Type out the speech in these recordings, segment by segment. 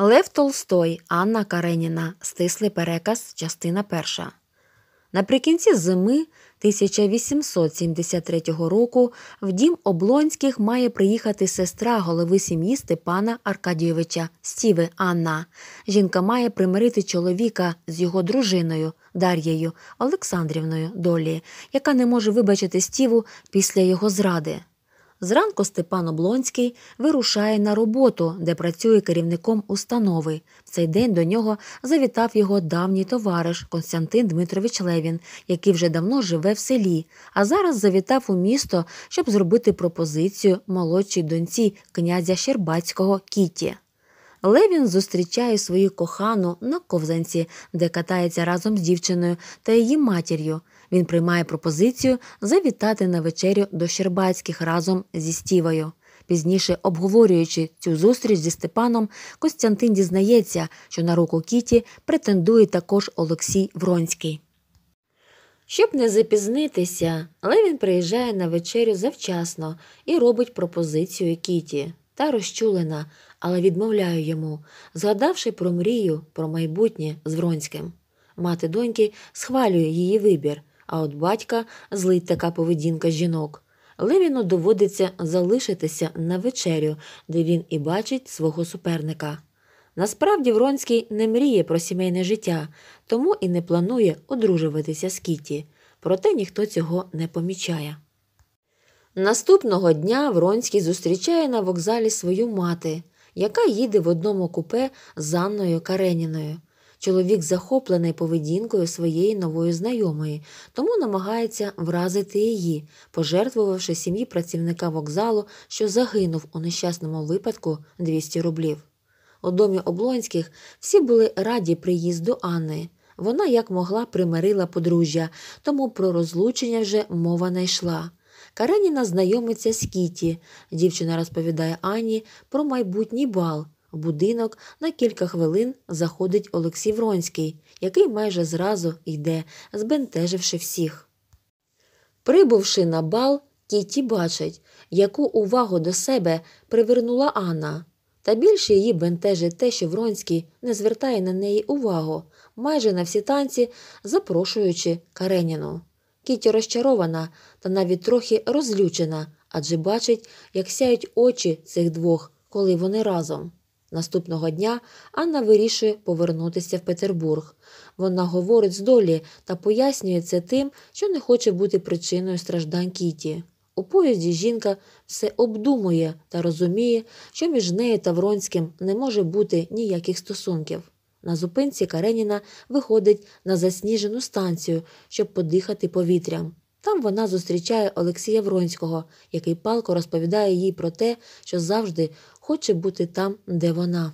Лев Толстой, Анна Кареніна, стислий переказ, частина перша. Наприкінці зими 1873 року в дім Облонських має приїхати сестра голови сім'ї Степана Аркадійовича Стіви Анна. Жінка має примирити чоловіка з його дружиною Дар'єю Олександрівною Долі, яка не може вибачити стіву після його зради. Зранку Степан Облонський вирушає на роботу, де працює керівником установи. В цей день до нього завітав його давній товариш Константин Дмитрович Левін, який вже давно живе в селі, а зараз завітав у місто, щоб зробити пропозицію молодшій доньці князя Щербацького Кіті. Левін зустрічає свою кохану на ковзанці, де катається разом з дівчиною та її матір'ю. Він приймає пропозицію завітати на вечерю до Щербацьких разом зі Стівою. Пізніше обговорюючи цю зустріч зі Степаном, Костянтин дізнається, що на руку Кіті претендує також Олексій Вронський. Щоб не запізнитися, Левін приїжджає на вечерю завчасно і робить пропозицію Кіті. Та розчулена, але відмовляю йому, згадавши про мрію, про майбутнє з Вронським. Мати доньки схвалює її вибір, а от батька злить така поведінка жінок. Левіну доводиться залишитися на вечерю, де він і бачить свого суперника. Насправді Вронський не мріє про сімейне життя, тому і не планує одружуватися з Кіті, проте ніхто цього не помічає. Наступного дня Вронський зустрічає на вокзалі свою мати, яка їде в одному купе з Анною Кареніною. Чоловік захоплений поведінкою своєї нової знайомої, тому намагається вразити її, пожертвувавши сім'ї працівника вокзалу, що загинув у нещасному випадку 200 рублів. У домі Облонських всі були раді приїзду Анни. Вона як могла примирила подружжя, тому про розлучення вже мова не йшла. Кареніна знайомиться з Кіті. Дівчина розповідає Ані про майбутній бал. В будинок на кілька хвилин заходить Олексій Вронський, який майже зразу йде, збентеживши всіх. Прибувши на бал, Кіті бачить, яку увагу до себе привернула Анна. Та більше її бентежить те, що Вронський не звертає на неї увагу, майже на всі танці, запрошуючи Кареніну. Кіті розчарована та навіть трохи розлючена, адже бачить, як сяють очі цих двох, коли вони разом. Наступного дня Анна вирішує повернутися в Петербург. Вона говорить з долі та пояснює це тим, що не хоче бути причиною страждань Кіті. У поїзді жінка все обдумує та розуміє, що між нею та Вронським не може бути ніяких стосунків. На зупинці Кареніна виходить на засніжену станцію, щоб подихати повітрям. Там вона зустрічає Олексія Вронського, який палко розповідає їй про те, що завжди хоче бути там, де вона.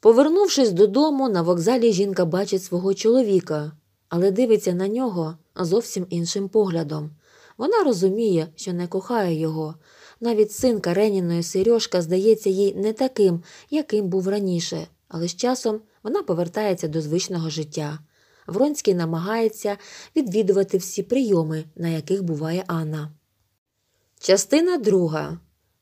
Повернувшись додому, на вокзалі жінка бачить свого чоловіка, але дивиться на нього зовсім іншим поглядом. Вона розуміє, що не кохає його. Навіть син Кареніної Сережка здається їй не таким, яким був раніше, але з часом вона повертається до звичного життя. Вронський намагається відвідувати всі прийоми, на яких буває Анна. Частина друга.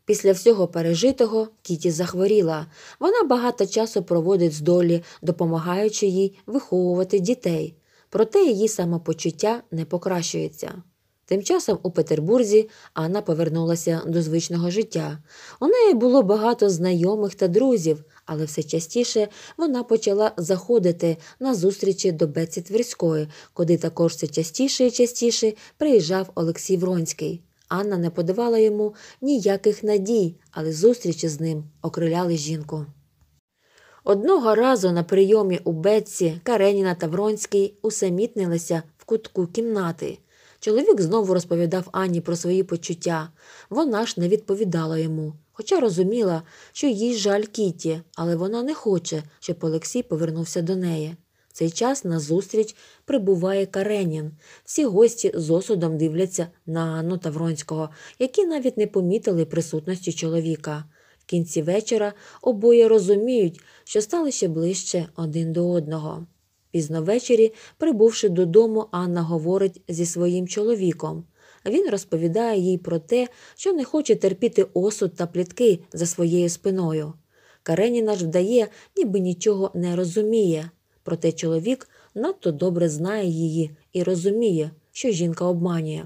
Після всього пережитого Кіті захворіла. Вона багато часу проводить з долі, допомагаючи їй виховувати дітей, проте її самопочуття не покращується. Тим часом у Петербурзі Анна повернулася до звичного життя. У неї було багато знайомих та друзів, але все частіше вона почала заходити на зустрічі до Беці Тверської, куди також все частіше і частіше приїжджав Олексій Вронський. Анна не подавала йому ніяких надій, але зустрічі з ним окриляли жінку. Одного разу на прийомі у Бетці Кареніна та Вронський усамітнилися в кутку кімнати. Чоловік знову розповідав Анні про свої почуття. Вона ж не відповідала йому, хоча розуміла, що їй жаль Кіті, але вона не хоче, щоб Олексій повернувся до неї цей час на зустріч прибуває Каренін. Всі гості з осудом дивляться на Анну Тавронського, які навіть не помітили присутності чоловіка. В кінці вечора обоє розуміють, що стали ще ближче один до одного. Пізно ввечері, прибувши додому, Анна говорить зі своїм чоловіком. Він розповідає їй про те, що не хоче терпіти осуд та плітки за своєю спиною. Кареніна ж вдає, ніби нічого не розуміє проте чоловік надто добре знає її і розуміє, що жінка обманює.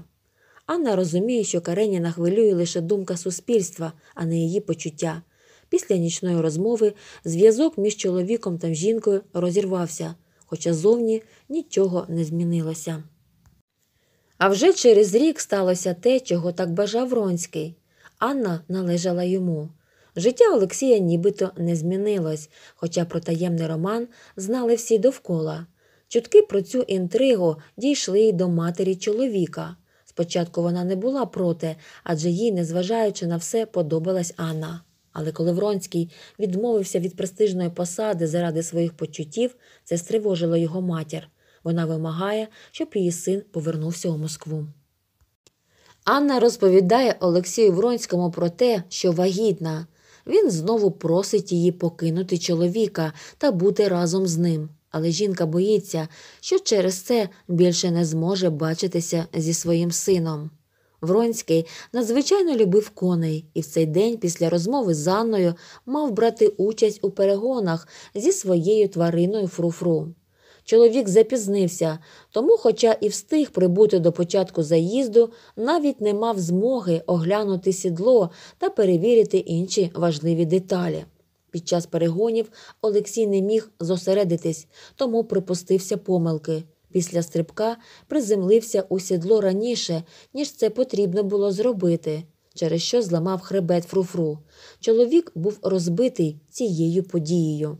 Анна розуміє, що Кареніна хвилює лише думка суспільства, а не її почуття. Після нічної розмови зв'язок між чоловіком та жінкою розірвався, хоча зовні нічого не змінилося. А вже через рік сталося те, чого так бажав Ронський. Анна належала йому. Життя Олексія нібито не змінилось, хоча про таємний роман знали всі довкола. Чутки про цю інтригу дійшли й до матері чоловіка. Спочатку вона не була проти, адже їй, незважаючи на все, подобалась Анна. Але коли Вронський відмовився від престижної посади заради своїх почуттів, це стривожило його матір. Вона вимагає, щоб її син повернувся у Москву. Анна розповідає Олексію Вронському про те, що вагітна. Він знову просить її покинути чоловіка та бути разом з ним. Але жінка боїться, що через це більше не зможе бачитися зі своїм сином. Вронський надзвичайно любив коней і в цей день, після розмови з Анною, мав брати участь у перегонах зі своєю твариною фруфру. -фру чоловік запізнився, тому, хоча і встиг прибути до початку заїзду, навіть не мав змоги оглянути сідло та перевірити інші важливі деталі. Під час перегонів Олексій не міг зосередитись, тому припустився помилки. Після стрибка приземлився у сідло раніше, ніж це потрібно було зробити, через що зламав хребет фруфру. Чоловік був розбитий цією подією.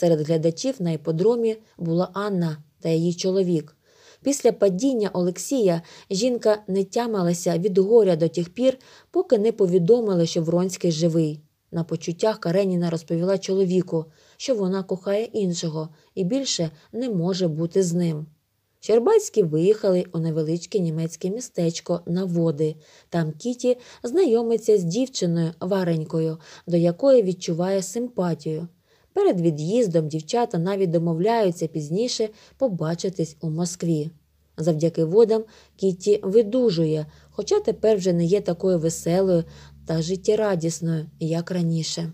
Серед глядачів на іподромі була Анна та її чоловік. Після падіння Олексія жінка не тямилася від горя до тих пір, поки не повідомили, що Вронський живий. На почуттях Кареніна розповіла чоловіку, що вона кохає іншого і більше не може бути з ним. Щербацькі виїхали у невеличке німецьке містечко на води. Там Кіті знайомиться з дівчиною Варенькою, до якої відчуває симпатію. Перед від'їздом дівчата навіть домовляються пізніше побачитись у Москві. Завдяки водам Кітті видужує, хоча тепер вже не є такою веселою та життєрадісною, як раніше.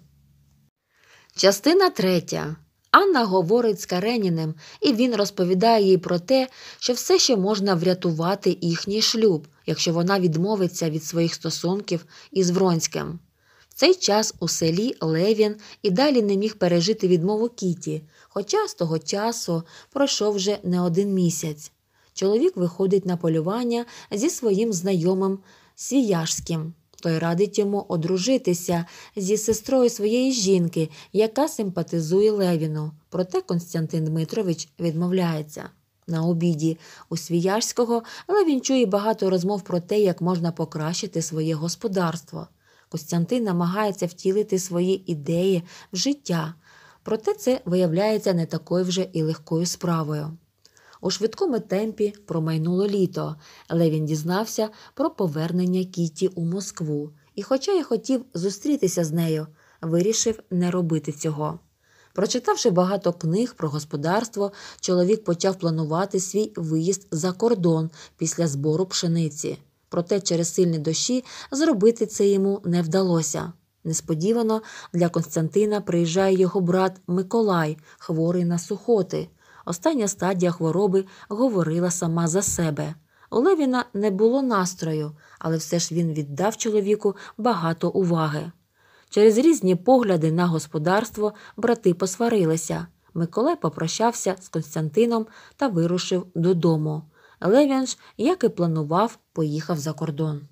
Частина третя. Анна говорить з Кареніним, і він розповідає їй про те, що все ще можна врятувати їхній шлюб, якщо вона відмовиться від своїх стосунків із Вронським цей час у селі Левін і далі не міг пережити відмову Кіті, хоча з того часу пройшов вже не один місяць. Чоловік виходить на полювання зі своїм знайомим Свіяшським. Той радить йому одружитися зі сестрою своєї жінки, яка симпатизує Левіну. Проте Константин Дмитрович відмовляється. На обіді у Свіяшського Левін чує багато розмов про те, як можна покращити своє господарство. Костянтин намагається втілити свої ідеї в життя, проте це виявляється не такою вже і легкою справою. У швидкому темпі промайнуло літо, але він дізнався про повернення Кіті у Москву і, хоча й хотів зустрітися з нею, вирішив не робити цього. Прочитавши багато книг про господарство, чоловік почав планувати свій виїзд за кордон після збору пшениці проте через сильні дощі зробити це йому не вдалося. Несподівано для Константина приїжджає його брат Миколай, хворий на сухоти. Остання стадія хвороби говорила сама за себе. У Левіна не було настрою, але все ж він віддав чоловіку багато уваги. Через різні погляди на господарство брати посварилися. Миколай попрощався з Константином та вирушив додому. Левянш, як і планував, поїхав за кордон.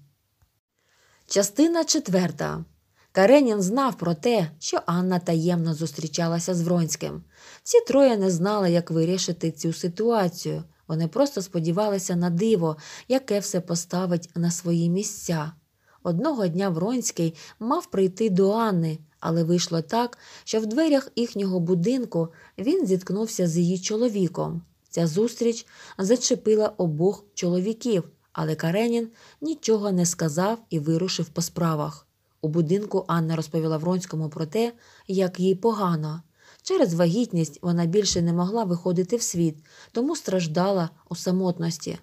Частина четверта. Каренін знав про те, що Анна таємно зустрічалася з Вронським. Всі троє не знали, як вирішити цю ситуацію. Вони просто сподівалися на диво, яке все поставить на свої місця. Одного дня Вронський мав прийти до Анни, але вийшло так, що в дверях їхнього будинку він зіткнувся з її чоловіком. Ця зустріч зачепила обох чоловіків, але Каренін нічого не сказав і вирушив по справах. У будинку Анна розповіла Вронському про те, як їй погано. Через вагітність вона більше не могла виходити в світ, тому страждала у самотності.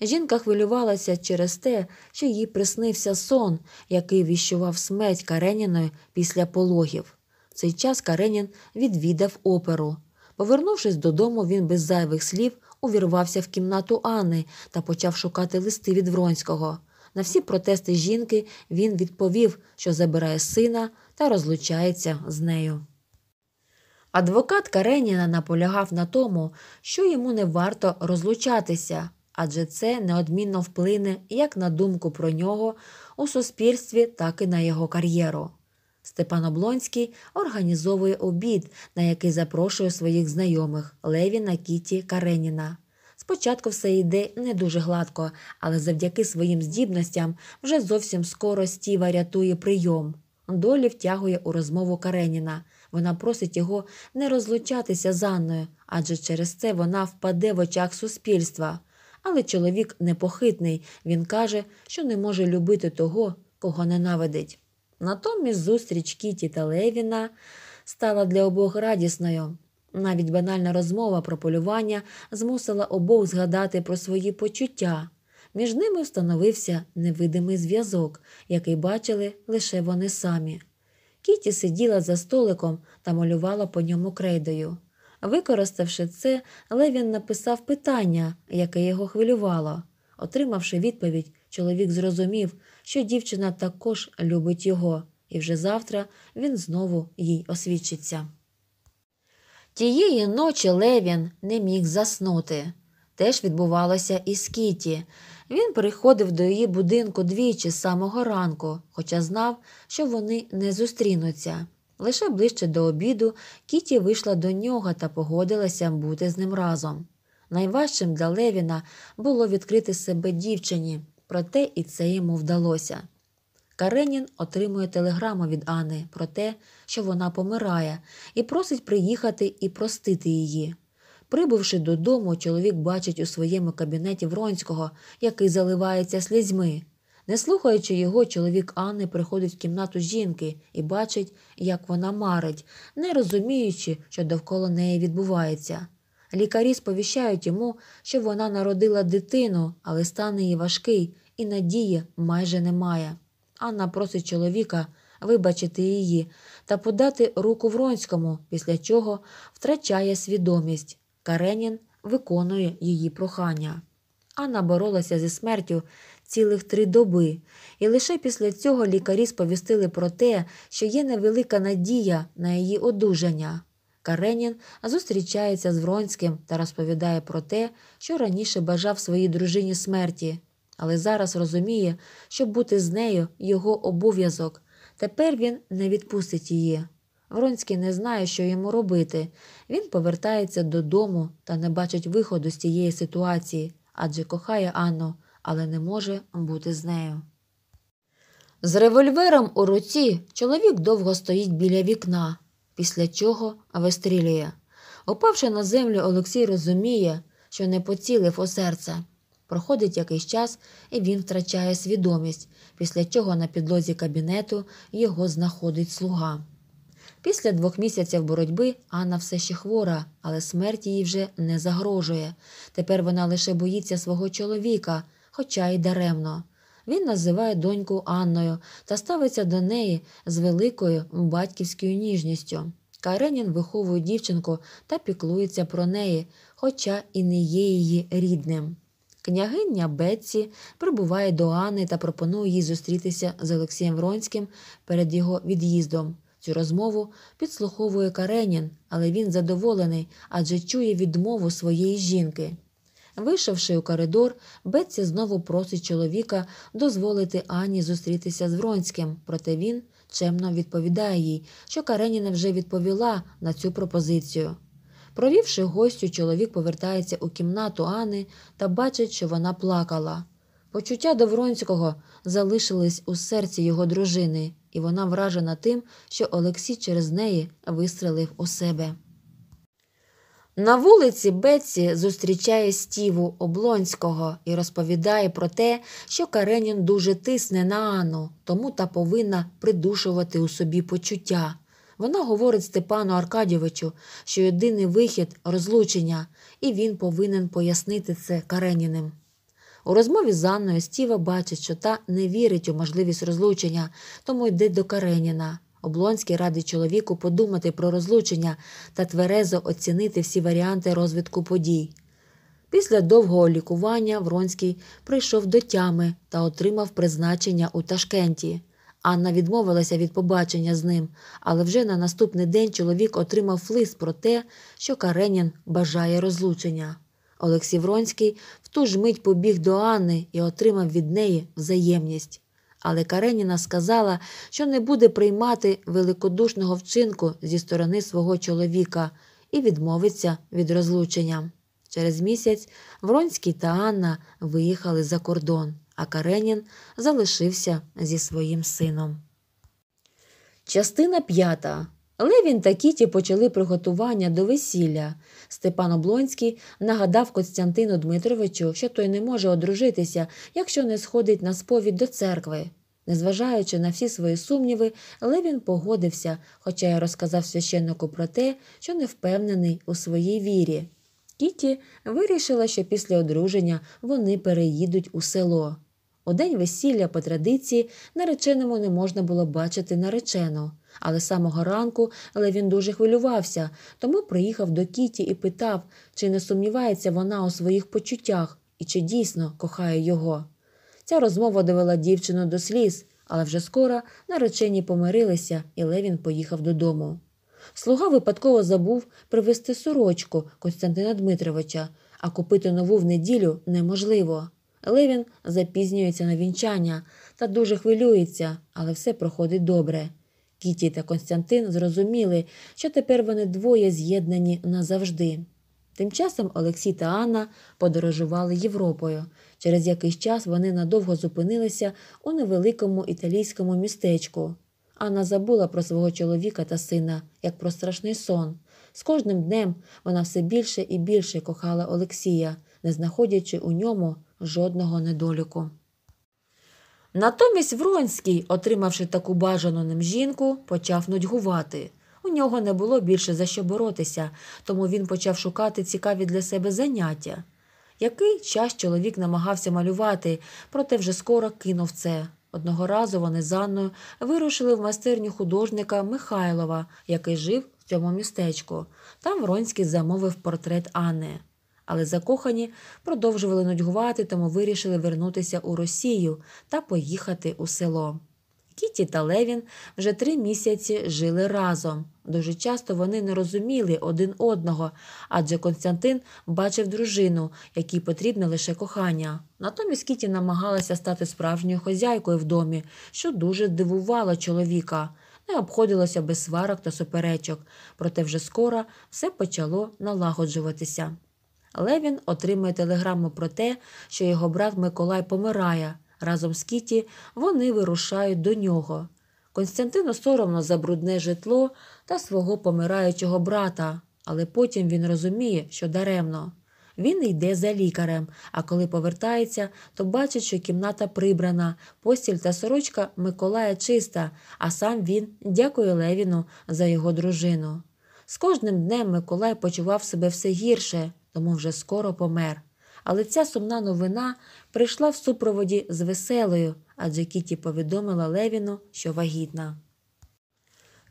Жінка хвилювалася через те, що їй приснився сон, який віщував смерть Кареніної після пологів. В цей час Каренін відвідав оперу. Повернувшись додому, він без зайвих слів увірвався в кімнату Анни та почав шукати листи від Вронського. На всі протести жінки він відповів, що забирає сина та розлучається з нею. Адвокат Кареніна наполягав на тому, що йому не варто розлучатися, адже це неодмінно вплине як на думку про нього у суспільстві, так і на його кар'єру. Степан Облонський організовує обід, на який запрошує своїх знайомих Левіна, Кіті, Кареніна. Спочатку все йде не дуже гладко, але завдяки своїм здібностям вже зовсім скоро Стіва рятує прийом. Долі втягує у розмову Кареніна. Вона просить його не розлучатися з Анною, адже через це вона впаде в очах суспільства. Але чоловік непохитний, він каже, що не може любити того, кого ненавидить. Натомість зустріч Кіті та Левіна стала для обох радісною. Навіть банальна розмова про полювання змусила обох згадати про свої почуття. Між ними встановився невидимий зв'язок, який бачили лише вони самі. Кіті сиділа за столиком та малювала по ньому крейдою. Використавши це, Левін написав питання, яке його хвилювало. Отримавши відповідь, чоловік зрозумів, що дівчина також любить його, і вже завтра він знову їй освічиться. Тієї ночі Левін не міг заснути. Теж відбувалося і з Кіті. Він приходив до її будинку двічі з самого ранку, хоча знав, що вони не зустрінуться. Лише ближче до обіду Кіті вийшла до нього та погодилася бути з ним разом. Найважчим для Левіна було відкрити себе дівчині, Проте і це йому вдалося. Каренін отримує телеграму від Анни про те, що вона помирає, і просить приїхати і простити її. Прибувши додому, чоловік бачить у своєму кабінеті Вронського, який заливається слізьми. Не слухаючи його, чоловік Анни приходить в кімнату жінки і бачить, як вона марить, не розуміючи, що довкола неї відбувається. Лікарі сповіщають йому, що вона народила дитину, але стан її важкий і надії майже немає. Анна просить чоловіка вибачити її та подати руку Вронському, після чого втрачає свідомість. Каренін виконує її прохання. Анна боролася зі смертю цілих три доби, і лише після цього лікарі сповістили про те, що є невелика надія на її одужання. Каренін зустрічається з Вронським та розповідає про те, що раніше бажав своїй дружині смерті але зараз розуміє, що бути з нею його обов'язок. Тепер він не відпустить її. Вронський не знає, що йому робити. Він повертається додому та не бачить виходу з цієї ситуації, адже кохає Анну, але не може бути з нею. З револьвером у руці чоловік довго стоїть біля вікна, після чого вистрілює. Опавши на землю, Олексій розуміє, що не поцілив у серце. Проходить якийсь час, і він втрачає свідомість, після чого на підлозі кабінету його знаходить слуга. Після двох місяців боротьби Анна все ще хвора, але смерть їй вже не загрожує. Тепер вона лише боїться свого чоловіка, хоча й даремно. Він називає доньку Анною та ставиться до неї з великою батьківською ніжністю. Каренін виховує дівчинку та піклується про неї, хоча і не є її рідним. Княгиня Бетці прибуває до Анни та пропонує їй зустрітися з Олексієм Вронським перед його від'їздом. Цю розмову підслуховує Каренін, але він задоволений адже чує відмову своєї жінки. Вийшовши у коридор, Бетці знову просить чоловіка дозволити Ані зустрітися з Вронським, проте він чемно відповідає їй, що Кареніна вже відповіла на цю пропозицію. Провівши гостю, чоловік повертається у кімнату Ани та бачить, що вона плакала. Почуття до Вронського залишились у серці його дружини, і вона вражена тим, що Олексій через неї вистрелив у себе. На вулиці Бетсі зустрічає стіву Облонського і розповідає про те, що Каренін дуже тисне на Анну, тому та повинна придушувати у собі почуття. Вона говорить Степану Аркадійовичу, що єдиний вихід розлучення, і він повинен пояснити це Кареніним. У розмові з Анною Стіва бачить, що та не вірить у можливість розлучення, тому йде до Кареніна. Облонський радить чоловіку подумати про розлучення та тверезо оцінити всі варіанти розвитку подій. Після довгого лікування Вронський прийшов до тями та отримав призначення у Ташкенті. Анна відмовилася від побачення з ним, але вже на наступний день чоловік отримав флис про те, що Каренін бажає розлучення. Олексій Вронський в ту ж мить побіг до Анни і отримав від неї взаємність. Але Кареніна сказала, що не буде приймати великодушного вчинку зі сторони свого чоловіка і відмовиться від розлучення. Через місяць Вронський та Анна виїхали за кордон а Каренін залишився зі своїм сином. Частина п'ята. Левін та Кіті почали приготування до весілля. Степан Облонський нагадав Костянтину Дмитровичу, що той не може одружитися, якщо не сходить на сповідь до церкви. Незважаючи на всі свої сумніви, Левін погодився, хоча й розказав священнику про те, що не впевнений у своїй вірі. Кіті вирішила, що після одруження вони переїдуть у село. У день весілля по традиції нареченому не можна було бачити наречено, але самого ранку Левін дуже хвилювався, тому приїхав до Кіті і питав, чи не сумнівається вона у своїх почуттях і чи дійсно кохає його. Ця розмова довела дівчину до сліз, але вже скоро наречені помирилися, і Левін поїхав додому. Слуга випадково забув привезти сорочку Костянтина Дмитровича, а купити нову в неділю неможливо. Левін запізнюється на вінчання та дуже хвилюється, але все проходить добре. Кіті та Константин зрозуміли, що тепер вони двоє з'єднані назавжди. Тим часом Олексій та Анна подорожували Європою. Через якийсь час вони надовго зупинилися у невеликому італійському містечку. Анна забула про свого чоловіка та сина, як про страшний сон. З кожним днем вона все більше і більше кохала Олексія, не знаходячи у ньому жодного недоліку. Натомість Вронський, отримавши таку бажану ним жінку, почав нудьгувати. У нього не було більше за що боротися, тому він почав шукати цікаві для себе заняття. Який час чоловік намагався малювати, проте вже скоро кинув це. Одного разу вони з Анною вирушили в майстерню художника Михайлова, який жив в цьому містечку. Там Вронський замовив портрет Анни. Але закохані продовжували нудьгувати, тому вирішили вернутися у Росію та поїхати у село. Кіті та Левін вже три місяці жили разом. Дуже часто вони не розуміли один одного, адже Константин бачив дружину, якій потрібне лише кохання. Натомість Кіті намагалася стати справжньою хозяйкою в домі, що дуже дивувало чоловіка. Не обходилося без сварок та суперечок, проте вже скоро все почало налагоджуватися. Левін отримує телеграму про те, що його брат Миколай помирає. Разом з Кіті вони вирушають до нього. Константину соромно за брудне житло та свого помираючого брата, але потім він розуміє, що даремно. Він йде за лікарем, а коли повертається, то бачить, що кімната прибрана, постіль та сорочка Миколая чиста, а сам він дякує Левіну за його дружину. З кожним днем Миколай почував себе все гірше, тому вже скоро помер. Але ця сумна новина прийшла в супроводі з веселою, адже Кіті повідомила Левіну, що вагітна.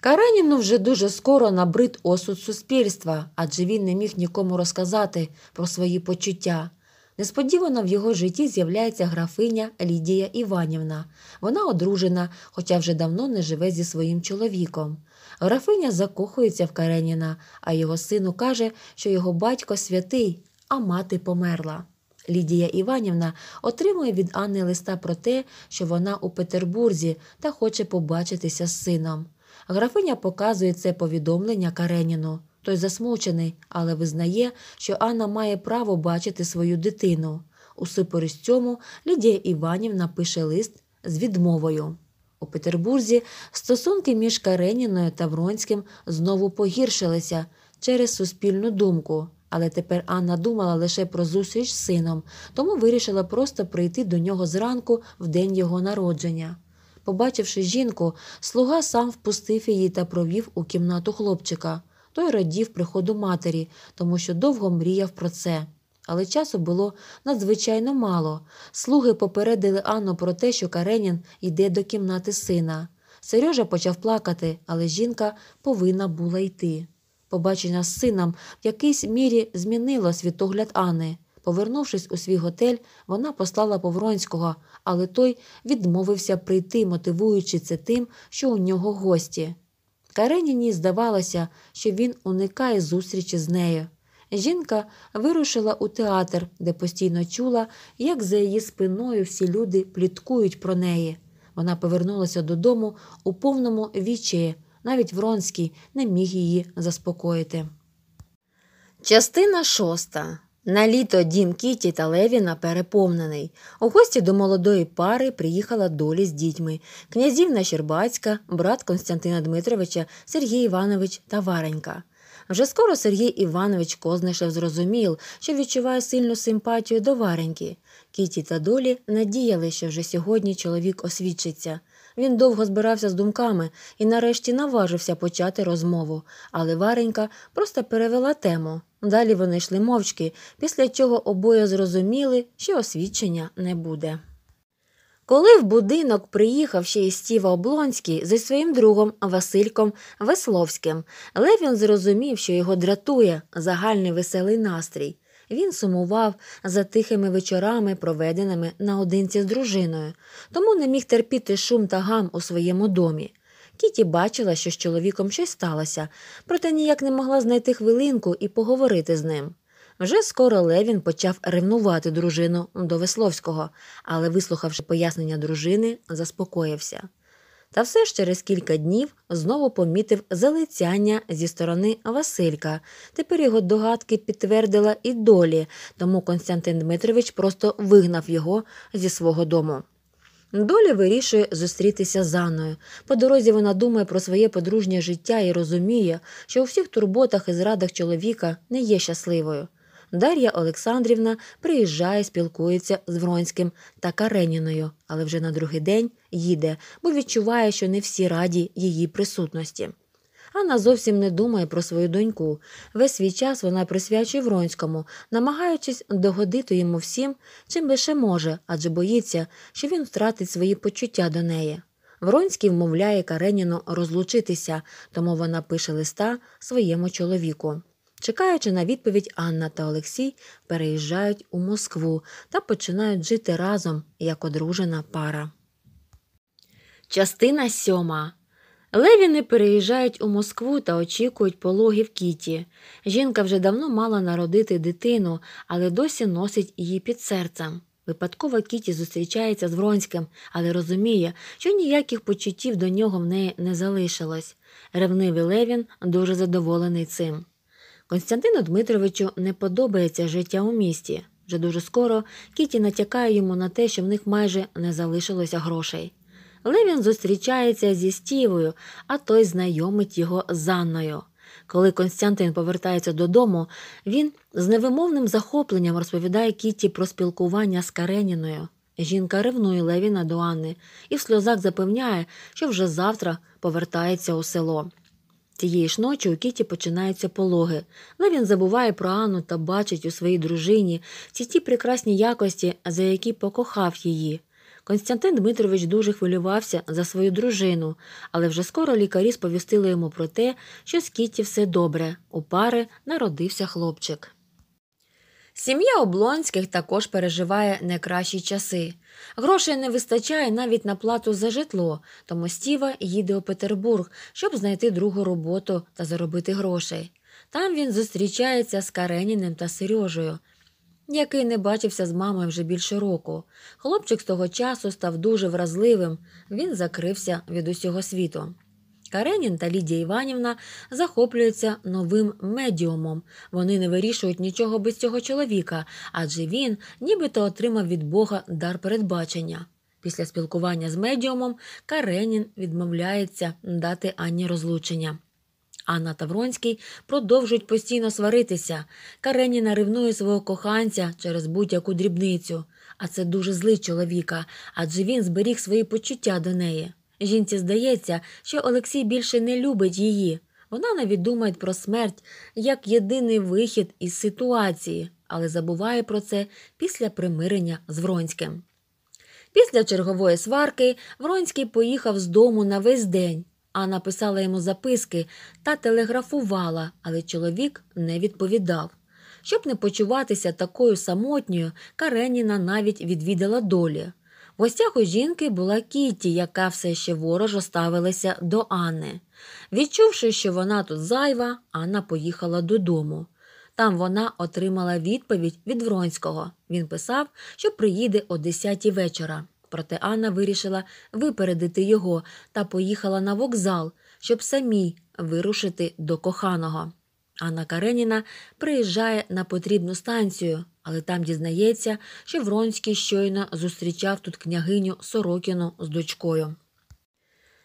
Кареніну вже дуже скоро набрид осуд суспільства, адже він не міг нікому розказати про свої почуття. Несподівано в його житті з'являється графиня Лідія Іванівна. Вона одружена, хоча вже давно не живе зі своїм чоловіком. Графиня закохується в Кареніна, а його сину каже, що його батько святий, а мати померла. Лідія Іванівна отримує від Анни листа про те, що вона у Петербурзі та хоче побачитися з сином. Графиня показує це повідомлення Кареніну. Той засмучений, але визнає, що Анна має право бачити свою дитину. Усипорість цьому Лідія Іванівна пише лист з відмовою. У Петербурзі стосунки між Кареніною та Вронським знову погіршилися через суспільну думку. Але тепер Анна думала лише про зустріч з сином, тому вирішила просто прийти до нього зранку в день його народження. Побачивши жінку, слуга сам впустив її та провів у кімнату хлопчика. Той радів приходу матері, тому що довго мріяв про це. Але часу було надзвичайно мало. Слуги попередили Анну про те, що Каренін йде до кімнати сина. Сережа почав плакати, але жінка повинна була йти. Побачення з сином в якійсь мірі змінило світогляд Анни. Повернувшись у свій готель, вона послала Повронського, але той відмовився прийти, мотивуючи це тим, що у нього гості. Кареніні здавалося, що він уникає зустрічі з нею. Жінка вирушила у театр, де постійно чула, як за її спиною всі люди пліткують про неї. Вона повернулася додому у повному вічі, навіть Вронський не міг її заспокоїти. Частина шоста. На літо дім Кіті та Левіна переповнений. У гості до молодої пари приїхала долі з дітьми князівна Щербацька, брат Константина Дмитровича, Сергій Іванович та Варенька. Вже скоро Сергій Іванович Кознишев зрозумів, що відчуває сильну симпатію до Вареньки. Кіті та долі надіяли, що вже сьогодні чоловік освідчиться. Він довго збирався з думками і нарешті наважився почати розмову, але Варенька просто перевела тему. Далі вони йшли мовчки, після чого обоє зрозуміли, що освідчення не буде. Коли в будинок приїхав ще й Стіва Облонський зі своїм другом Васильком Весловським, Левін зрозумів, що його дратує загальний веселий настрій. Він сумував за тихими вечорами, проведеними наодинці з дружиною, тому не міг терпіти шум та гам у своєму домі. Кіті бачила, що з чоловіком щось сталося, проте ніяк не могла знайти хвилинку і поговорити з ним. Вже скоро Левін почав ревнувати дружину до Весловського, але, вислухавши пояснення дружини, заспокоївся. Та все ж через кілька днів знову помітив залицяння зі сторони Василька. Тепер його догадки підтвердила і долі, тому Константин Дмитрович просто вигнав його зі свого дому. Доля вирішує зустрітися з Анною. По дорозі вона думає про своє подружнє життя і розуміє, що у всіх турботах і зрадах чоловіка не є щасливою. Дар'я Олександрівна приїжджає, спілкується з Вронським та Кареніною, але вже на другий день їде, бо відчуває, що не всі раді її присутності. Анна зовсім не думає про свою доньку. Весь свій час вона присвячує Вронському, намагаючись догодити йому всім, чим лише може, адже боїться, що він втратить свої почуття до неї. Вронський вмовляє Кареніну розлучитися, тому вона пише листа своєму чоловіку. Чекаючи на відповідь, Анна та Олексій переїжджають у Москву та починають жити разом як одружена пара. Частина сьома. Левіни переїжджають у Москву та очікують пологів Кіті. Жінка вже давно мала народити дитину, але досі носить її під серцем. Випадково Кіті зустрічається з Вронським, але розуміє, що ніяких почуттів до нього в неї не залишилось. Ревнивий Левін дуже задоволений цим. Константину Дмитровичу не подобається життя у місті. Вже дуже скоро Кіті натякає йому на те, що в них майже не залишилося грошей. Левін зустрічається зі стівою, а той знайомить його з Анною. Коли Константин повертається додому, він з невимовним захопленням розповідає Кіті про спілкування з Кареніною. Жінка ревнує Левіна до Анни і в сльозах запевняє, що вже завтра повертається у село. Цієї ж ночі у Кіті починаються пологи, але він забуває про Анну та бачить у своїй дружині всі ті прекрасні якості, за які покохав її. Константин Дмитрович дуже хвилювався за свою дружину, але вже скоро лікарі сповістили йому про те, що з Кіті все добре. У пари народився хлопчик. Сім'я Облонських також переживає найкращі часи. Грошей не вистачає навіть на плату за житло, тому Стіва їде у Петербург, щоб знайти другу роботу та заробити грошей. Там він зустрічається з Кареніним та Сережею, який не бачився з мамою вже більше року. Хлопчик з того часу став дуже вразливим, він закрився від усього світу. Каренін та Лідія Іванівна захоплюються новим медіумом. Вони не вирішують нічого без цього чоловіка, адже він нібито отримав від Бога дар передбачення. Після спілкування з медіумом Каренін відмовляється дати Анні розлучення. Анна та Вронський продовжують постійно сваритися. Кареніна ревнує свого коханця через будь-яку дрібницю. А це дуже злий чоловіка, адже він зберіг свої почуття до неї. Жінці здається, що Олексій більше не любить її. Вона навіть думає про смерть як єдиний вихід із ситуації, але забуває про це після примирення з Вронським. Після чергової сварки Вронський поїхав з дому на весь день, Анна писала йому записки та телеграфувала, але чоловік не відповідав. Щоб не почуватися такою самотньою, Кареніна навіть відвідала долі. В гостях у жінки була Кіті, яка все ще ворожо ставилася до Анни. Відчувши, що вона тут зайва, Анна поїхала додому. Там вона отримала відповідь від Вронського. Він писав, що приїде о 10 вечора. Проте Анна вирішила випередити його та поїхала на вокзал, щоб самій вирушити до коханого. Анна Кареніна приїжджає на потрібну станцію, але там дізнається, що Вронський щойно зустрічав тут княгиню Сорокіну з дочкою.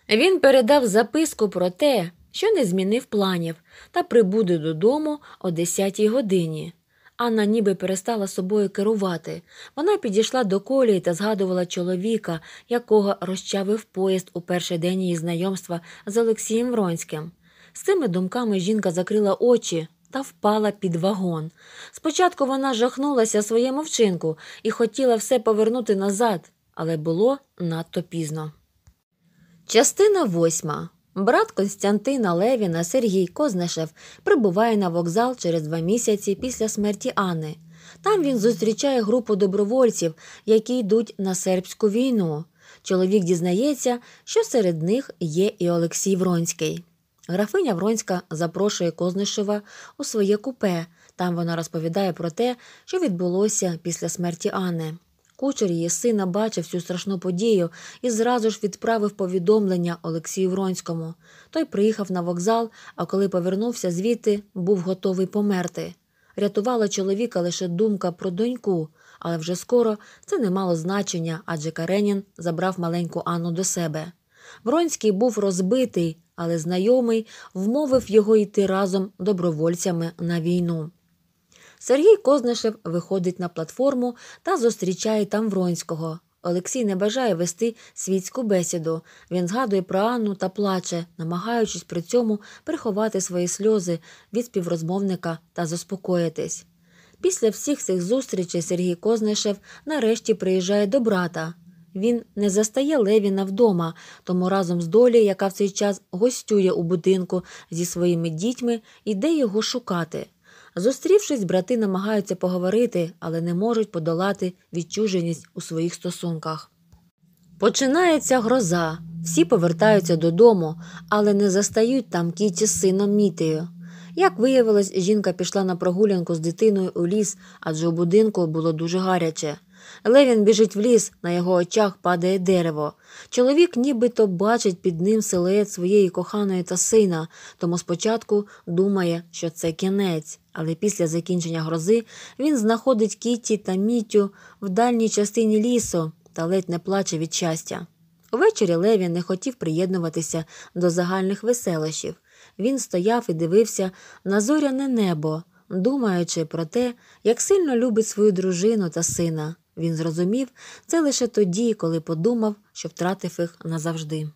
Він передав записку про те, що не змінив планів та прибуде додому о 10-й годині. Анна ніби перестала собою керувати. Вона підійшла до колії та згадувала чоловіка, якого розчавив поїзд у перший день її знайомства з Олексієм Вронським. З цими думками жінка закрила очі, та впала під вагон. Спочатку вона жахнулася своєму вчинку і хотіла все повернути назад, але було надто пізно. Частина восьма. Брат Костянтина Левіна Сергій Кознешев прибуває на вокзал через два місяці після смерті Анни. Там він зустрічає групу добровольців, які йдуть на сербську війну. Чоловік дізнається, що серед них є і Олексій Вронський. Графиня Вронська запрошує Кознишева у своє купе. Там вона розповідає про те, що відбулося після смерті Анни. Кучер її сина бачив цю страшну подію і зразу ж відправив повідомлення Олексію Вронському. Той приїхав на вокзал, а коли повернувся звідти, був готовий померти. Рятувала чоловіка лише думка про доньку, але вже скоро це не мало значення, адже Каренін забрав маленьку Анну до себе. Вронський був розбитий, але знайомий вмовив його йти разом добровольцями на війну. Сергій Кознишев виходить на платформу та зустрічає там Вронського. Олексій не бажає вести світську бесіду. Він згадує про Анну та плаче, намагаючись при цьому приховати свої сльози від співрозмовника та заспокоїтись. Після всіх цих зустрічей Сергій Кознишев нарешті приїжджає до брата. Він не застає Левіна вдома, тому разом з Долі, яка в цей час гостює у будинку зі своїми дітьми, іде його шукати. Зустрівшись, брати намагаються поговорити, але не можуть подолати відчуженість у своїх стосунках. Починається гроза. Всі повертаються додому, але не застають там Кіті з сином Мітею. Як виявилось, жінка пішла на прогулянку з дитиною у ліс, адже у будинку було дуже гаряче. Левін біжить в ліс, на його очах падає дерево. Чоловік нібито бачить під ним силует своєї коханої та сина, тому спочатку думає, що це кінець, але після закінчення грози він знаходить Кіті та мітю в дальній частині лісу та ледь не плаче від щастя. Увечері Левін не хотів приєднуватися до загальних веселощів. Він стояв і дивився на зоряне небо, думаючи про те, як сильно любить свою дружину та сина. Він зрозумів це лише тоді, коли подумав, що втратив їх назавжди.